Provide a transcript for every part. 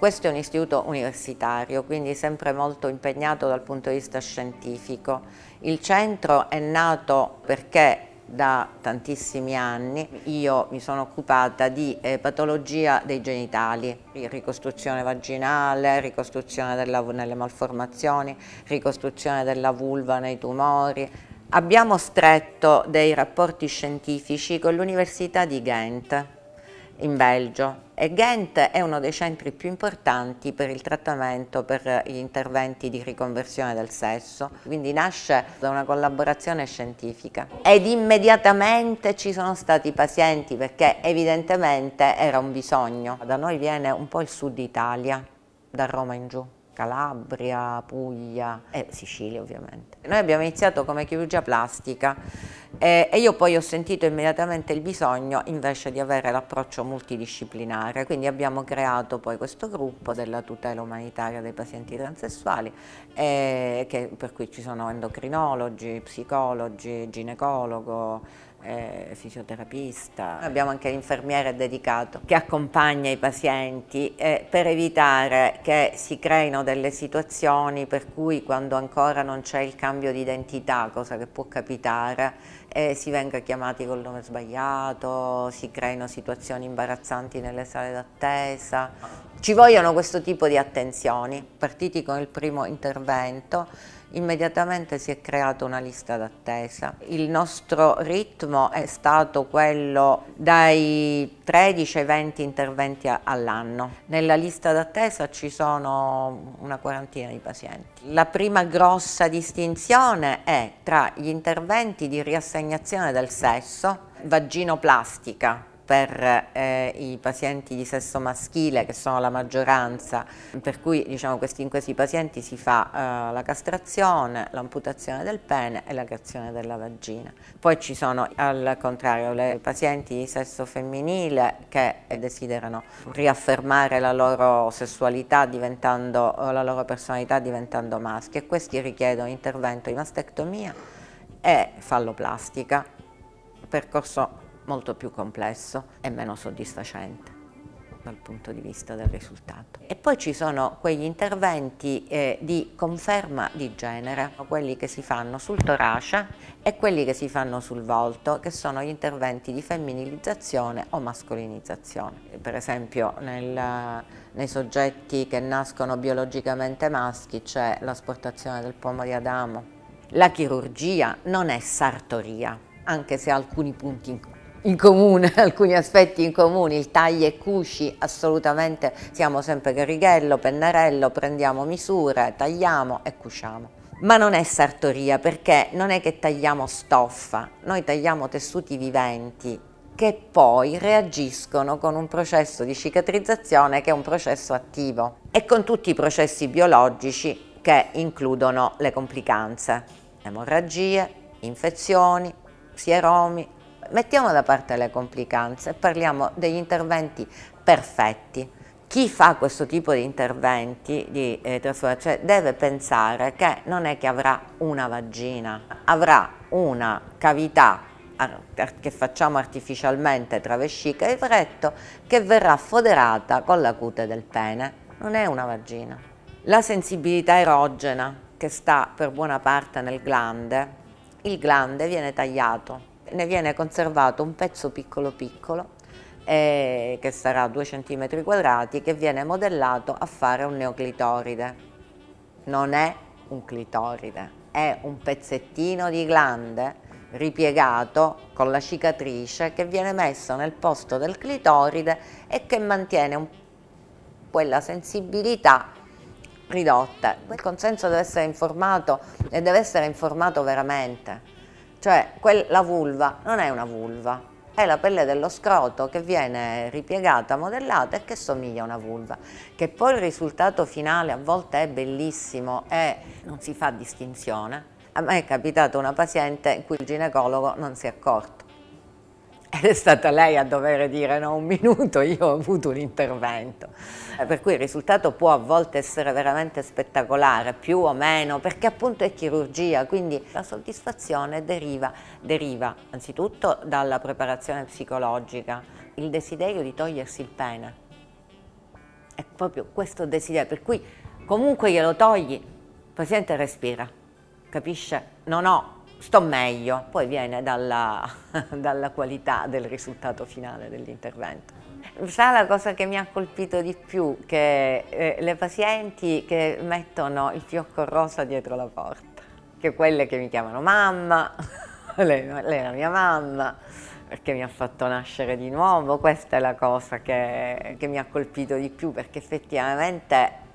Questo è un istituto universitario, quindi sempre molto impegnato dal punto di vista scientifico. Il centro è nato perché da tantissimi anni io mi sono occupata di eh, patologia dei genitali, ricostruzione vaginale, ricostruzione della, nelle malformazioni, ricostruzione della vulva nei tumori. Abbiamo stretto dei rapporti scientifici con l'Università di Ghent in Belgio e Ghent è uno dei centri più importanti per il trattamento per gli interventi di riconversione del sesso, quindi nasce da una collaborazione scientifica. Ed immediatamente ci sono stati pazienti perché evidentemente era un bisogno. Da noi viene un po' il sud Italia, da Roma in giù. Calabria, Puglia e eh, Sicilia ovviamente. Noi abbiamo iniziato come chirurgia plastica eh, e io poi ho sentito immediatamente il bisogno invece di avere l'approccio multidisciplinare, quindi abbiamo creato poi questo gruppo della tutela umanitaria dei pazienti transessuali eh, che, per cui ci sono endocrinologi, psicologi, ginecologo, è fisioterapista, abbiamo anche l'infermiere dedicato che accompagna i pazienti eh, per evitare che si creino delle situazioni per cui quando ancora non c'è il cambio di identità, cosa che può capitare, eh, si venga chiamati col nome sbagliato, si creino situazioni imbarazzanti nelle sale d'attesa. Ci vogliono questo tipo di attenzioni, partiti con il primo intervento, immediatamente si è creata una lista d'attesa. Il nostro ritmo è stato quello dai 13 ai 20 interventi all'anno. Nella lista d'attesa ci sono una quarantina di pazienti. La prima grossa distinzione è tra gli interventi di riassegnazione del sesso, vaginoplastica, per eh, i pazienti di sesso maschile che sono la maggioranza, per cui diciamo, questi, in questi pazienti si fa eh, la castrazione, l'amputazione del pene e la creazione della vagina. Poi ci sono al contrario le pazienti di sesso femminile che eh, desiderano riaffermare la loro sessualità diventando, eh, la loro personalità diventando maschi e questi richiedono intervento di mastectomia e falloplastica, percorso molto più complesso e meno soddisfacente dal punto di vista del risultato. E poi ci sono quegli interventi eh, di conferma di genere, quelli che si fanno sul torace e quelli che si fanno sul volto, che sono gli interventi di femminilizzazione o mascolinizzazione. Per esempio nel, nei soggetti che nascono biologicamente maschi c'è l'asportazione del pomo di Adamo. La chirurgia non è sartoria, anche se alcuni punti in cui in comune, alcuni aspetti in comune, il taglio e cuci assolutamente siamo sempre garighello, pennarello, prendiamo misure, tagliamo e cuciamo. Ma non è sartoria perché non è che tagliamo stoffa, noi tagliamo tessuti viventi che poi reagiscono con un processo di cicatrizzazione che è un processo attivo e con tutti i processi biologici che includono le complicanze, emorragie, infezioni, sieromi, mettiamo da parte le complicanze e parliamo degli interventi perfetti. Chi fa questo tipo di interventi di eh, trasformazione cioè deve pensare che non è che avrà una vagina, avrà una cavità che facciamo artificialmente tra vescica e retto che verrà foderata con la cute del pene. Non è una vagina. La sensibilità erogena che sta per buona parte nel glande, il glande viene tagliato ne viene conservato un pezzo piccolo piccolo eh, che sarà 2 cm quadrati che viene modellato a fare un neoclitoride. Non è un clitoride, è un pezzettino di glande ripiegato con la cicatrice che viene messo nel posto del clitoride e che mantiene un, quella sensibilità ridotta. Il consenso deve essere informato e deve essere informato veramente. Cioè la vulva non è una vulva, è la pelle dello scroto che viene ripiegata, modellata e che somiglia a una vulva. Che poi il risultato finale a volte è bellissimo e non si fa distinzione. A me è capitato una paziente in cui il ginecologo non si è accorto ed è stata lei a dover dire no, un minuto, io ho avuto un intervento. Eh, per cui il risultato può a volte essere veramente spettacolare, più o meno, perché appunto è chirurgia, quindi la soddisfazione deriva, deriva anzitutto dalla preparazione psicologica, il desiderio di togliersi il pene. È proprio questo desiderio, per cui comunque glielo togli, il paziente respira, capisce? Non ho sto meglio, poi viene dalla, dalla qualità del risultato finale dell'intervento. Sa la cosa che mi ha colpito di più? Che eh, le pazienti che mettono il fiocco rosa dietro la porta, che quelle che mi chiamano mamma, lei, lei era mia mamma, perché mi ha fatto nascere di nuovo, questa è la cosa che, che mi ha colpito di più perché effettivamente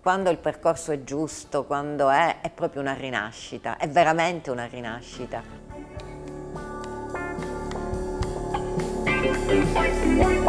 quando il percorso è giusto, quando è, è proprio una rinascita, è veramente una rinascita.